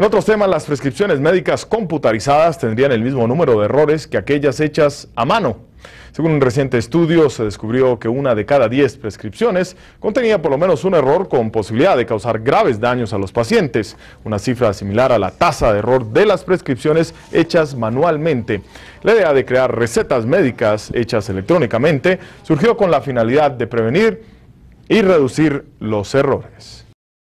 En otros temas, las prescripciones médicas computarizadas tendrían el mismo número de errores que aquellas hechas a mano. Según un reciente estudio, se descubrió que una de cada 10 prescripciones contenía por lo menos un error con posibilidad de causar graves daños a los pacientes, una cifra similar a la tasa de error de las prescripciones hechas manualmente. La idea de crear recetas médicas hechas electrónicamente surgió con la finalidad de prevenir y reducir los errores.